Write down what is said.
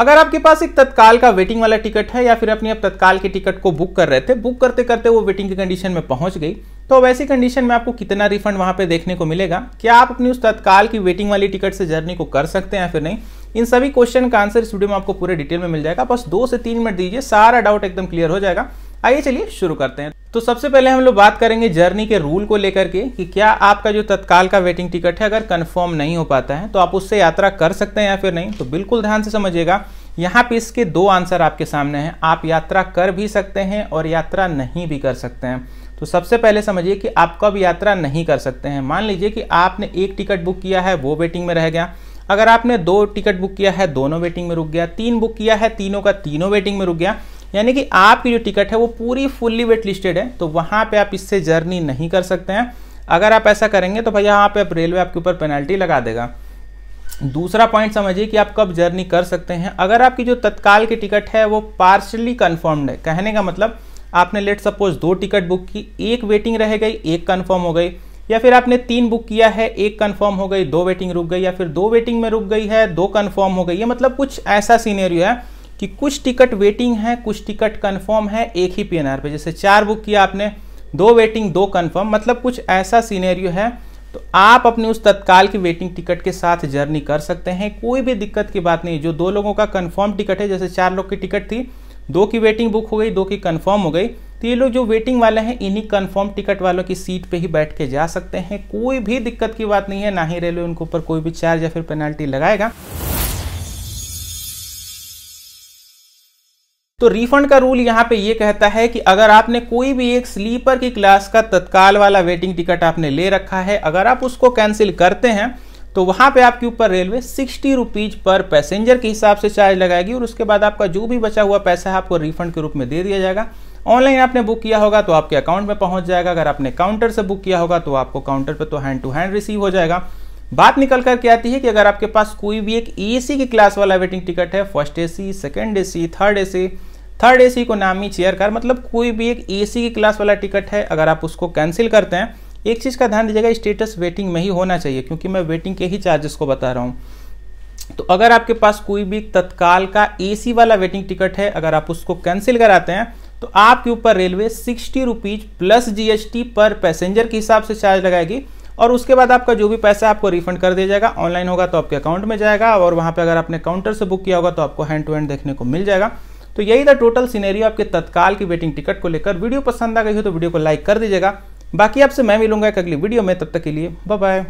अगर आपके पास एक तत्काल का वेटिंग वाला टिकट है या फिर अपनी आप तत्काल के टिकट को बुक कर रहे थे बुक करते करते वो वेटिंग की कंडीशन में पहुंच गई तो वैसी कंडीशन में आपको कितना रिफंड वहां पे देखने को मिलेगा क्या आप अपनी उस तत्काल की वेटिंग वाली टिकट से जर्नी को कर सकते हैं या फिर नहीं इन सभी क्वेश्चन का आंसर इस वीडियो में आपको पूरे डिटेल में मिल जाएगा बस दो से तीन मिनट दीजिए सारा डाउट एकदम क्लियर हो जाएगा आइए चलिए शुरू करते हैं तो सबसे पहले हम लोग बात करेंगे जर्नी के रूल को लेकर के कि क्या आपका जो तत्काल का वेटिंग टिकट है अगर कंफर्म नहीं हो पाता है तो आप उससे यात्रा कर सकते हैं या फिर नहीं तो बिल्कुल ध्यान से समझिएगा यहाँ पे इसके दो आंसर आपके सामने हैं आप यात्रा कर भी सकते हैं और यात्रा नहीं भी कर सकते हैं तो सबसे पहले समझिए कि आप कब यात्रा नहीं कर सकते हैं मान लीजिए कि आपने एक टिकट बुक किया है वो वेटिंग में रह गया अगर आपने दो टिकट बुक किया है दोनों वेटिंग में रुक गया तीन बुक किया है तीनों का तीनों वेटिंग में रुक गया यानी कि आपकी जो टिकट है वो पूरी फुल्ली वेट लिस्टेड है तो वहाँ पे आप इससे जर्नी नहीं कर सकते हैं अगर आप ऐसा करेंगे तो भैया यहाँ पे आप रेलवे आपके ऊपर पेनल्टी लगा देगा दूसरा पॉइंट समझिए कि आप कब जर्नी कर सकते हैं अगर आपकी जो तत्काल की टिकट है वो पार्शली कन्फर्म्ड है कहने का मतलब आपने लेट सपोज दो टिकट बुक की एक वेटिंग रह गई एक कन्फर्म हो गई या फिर आपने तीन बुक किया है एक कन्फर्म हो गई दो वेटिंग रुक गई या फिर दो वेटिंग में रुक गई है दो कन्फर्म हो गई है मतलब कुछ ऐसा सीनेरियो है कि कुछ टिकट वेटिंग है कुछ टिकट कन्फर्म है एक ही पी पे जैसे चार बुक किया आपने दो वेटिंग दो कन्फर्म मतलब कुछ ऐसा सीनेरियो है तो आप अपने उस तत्काल की वेटिंग टिकट के साथ जर्नी कर सकते हैं कोई भी दिक्कत की बात नहीं जो दो लोगों का कन्फर्म टिकट है जैसे चार लोग की टिकट थी दो की वेटिंग बुक हो गई दो की कन्फर्म हो गई तो ये लोग जो वेटिंग वाले हैं इन्हीं कन्फर्म टिकट वालों की सीट पे ही बैठ के जा सकते हैं कोई भी दिक्कत की बात नहीं है ना ही रेलवे उनके ऊपर कोई भी चार्ज या फिर पेनल्टी लगाएगा तो रिफंड का रूल यहाँ पे ये कहता है कि अगर आपने कोई भी एक स्लीपर की क्लास का तत्काल वाला वेटिंग टिकट आपने ले रखा है अगर आप उसको कैंसिल करते हैं तो वहाँ पे आपके ऊपर रेलवे सिक्सटी रुपीज पर पैसेंजर के हिसाब से चार्ज लगाएगी और उसके बाद आपका जो भी बचा हुआ पैसा है आपको रिफंड के रूप में दे दिया जाएगा ऑनलाइन आपने बुक किया होगा तो आपके अकाउंट में पहुंच जाएगा अगर आपने काउंटर से बुक किया होगा तो आपको काउंटर पर तो हैंड टू हैंड रिसीव हो जाएगा बात निकल कर के आती है कि अगर आपके पास कोई भी एक एसी की क्लास वाला वेटिंग टिकट है first AC second AC third AC third AC economy chair car मतलब कोई भी एक एसी की क्लास वाला टिकट है अगर आप उसको कैंसिल करते हैं एक चीज़ का ध्यान दीजिएगा स्टेटस वेटिंग में ही होना चाहिए क्योंकि मैं वेटिंग के ही चार्जेस को बता रहा हूँ तो अगर आपके पास कोई भी तत्काल का एसी वाला वेटिंग टिकट है अगर आप उसको कैंसिल कराते हैं तो आपके ऊपर railway sixty rupees plus GST पर पैसेंजर के हिसाब से चार्ज लगाएगी और उसके बाद आपका जो भी पैसा आपको रिफंड कर दिया जाएगा ऑनलाइन होगा तो आपके अकाउंट में जाएगा और वहाँ पर अगर आपने काउंटर से बुक किया होगा तो आपको हैंड टू हैंड देखने को मिल जाएगा तो यही था टोटल सीनेरियो आपके तत्काल की वेटिंग टिकट को लेकर वीडियो पसंद आ गई हो तो वीडियो को लाइक कर दीजिएगा बाकी आपसे मैं मिलूंगा एक अगली वीडियो में तब तक के लिए बाय